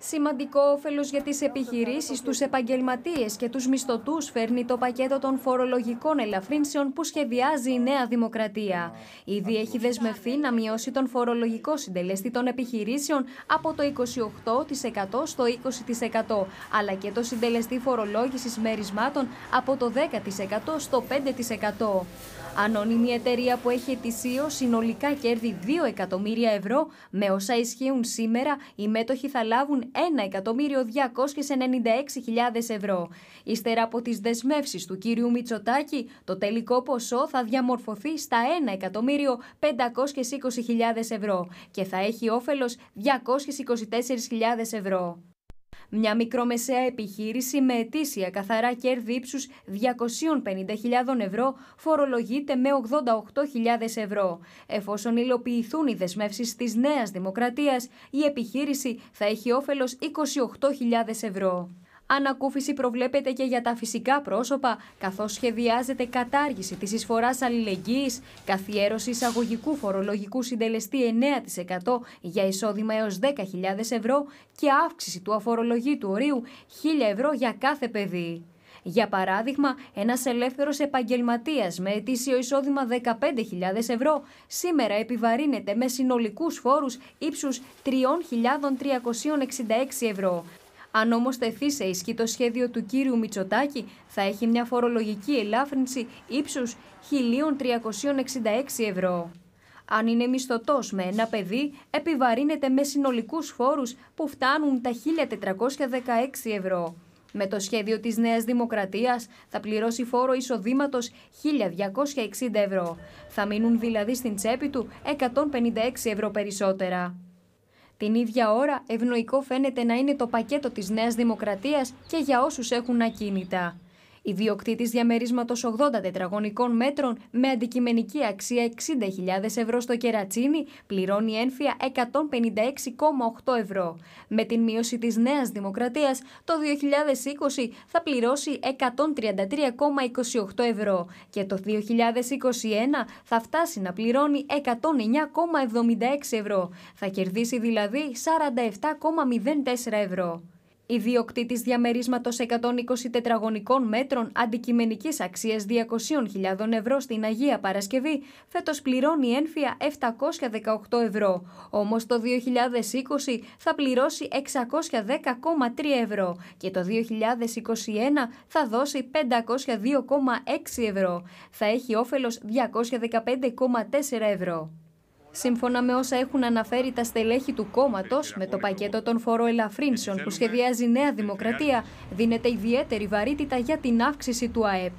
Σημαντικό όφελος για τις επιχειρήσεις, τους επαγγελματίες και τους μισθωτούς φέρνει το πακέτο των φορολογικών ελαφρύνσεων που σχεδιάζει η Νέα Δημοκρατία. Ήδη έχει δεσμευθεί να μειώσει τον φορολογικό συντελέστη των επιχειρήσεων από το 28% στο 20%, αλλά και το συντελεστή φορολόγησης μερισμάτων από το 10% στο 5%. Ανώνυμη εταιρεία που έχει ετησίω συνολικά κέρδη 2 εκατομμύρια ευρώ, με όσα ισχύουν σήμερα, οι μέτοχοι θα λάβουν 1.296.000 ευρώ. Ύστερα από τις δεσμεύσεις του κύριου Μητσοτάκη, το τελικό ποσό θα διαμορφωθεί στα 1.520.000 ευρώ και θα έχει όφελος 224.000 ευρώ. Μια μικρομεσαία επιχείρηση με ετήσια καθαρά κέρδη ύψους 250.000 ευρώ φορολογείται με 88.000 ευρώ. Εφόσον υλοποιηθούν οι δεσμεύσεις της Νέας Δημοκρατίας, η επιχείρηση θα έχει όφελος 28.000 ευρώ. Ανακούφιση προβλέπεται και για τα φυσικά πρόσωπα, καθώς σχεδιάζεται κατάργηση της εισφοράς αλληλεγγύης, καθιέρωση εισαγωγικού φορολογικού συντελεστή 9% για εισόδημα έως 10.000 ευρώ και αύξηση του αφορολογήτου ορίου 1.000 ευρώ για κάθε παιδί. Για παράδειγμα, ένας ελεύθερος επαγγελματίας με ετήσιο εισόδημα 15.000 ευρώ σήμερα επιβαρύνεται με συνολικούς φόρους ύψους 3.366 ευρώ. Αν όμως τεθεί σε ισχύ το σχέδιο του κύριου Μητσοτάκη, θα έχει μια φορολογική ελάφρυνση ύψους 1.366 ευρώ. Αν είναι μισθωτός με ένα παιδί, επιβαρύνεται με συνολικούς φόρους που φτάνουν τα 1.416 ευρώ. Με το σχέδιο της Νέας Δημοκρατίας θα πληρώσει φόρο εισοδήματος 1.260 ευρώ. Θα μείνουν δηλαδή στην τσέπη του 156 ευρώ περισσότερα. Την ίδια ώρα ευνοϊκό φαίνεται να είναι το πακέτο της Νέας Δημοκρατίας και για όσους έχουν ακίνητα ιδιοκτήτης διαμερίσματος 80 τετραγωνικών μέτρων με αντικειμενική αξία 60.000 ευρώ στο κερατσίνι πληρώνει ένφια 156,8 ευρώ. Με την μείωση της Νέας Δημοκρατίας το 2020 θα πληρώσει 133,28 ευρώ και το 2021 θα φτάσει να πληρώνει 109,76 ευρώ. Θα κερδίσει δηλαδή 47,04 ευρώ. Ιδιοκτήτης διαμερίσματος 120 τετραγωνικών μέτρων αντικειμενικής αξίας 200.000 ευρώ στην Αγία Παρασκευή, φέτος πληρώνει ένφια 718 ευρώ. Όμως το 2020 θα πληρώσει 610,3 ευρώ και το 2021 θα δώσει 502,6 ευρώ. Θα έχει όφελος 215,4 ευρώ. Σύμφωνα με όσα έχουν αναφέρει τα στελέχη του κόμματος, με το πακέτο των φοροελαφρύνσεων που σχεδιάζει η Νέα Δημοκρατία, δίνεται ιδιαίτερη βαρύτητα για την αύξηση του ΑΕΠ.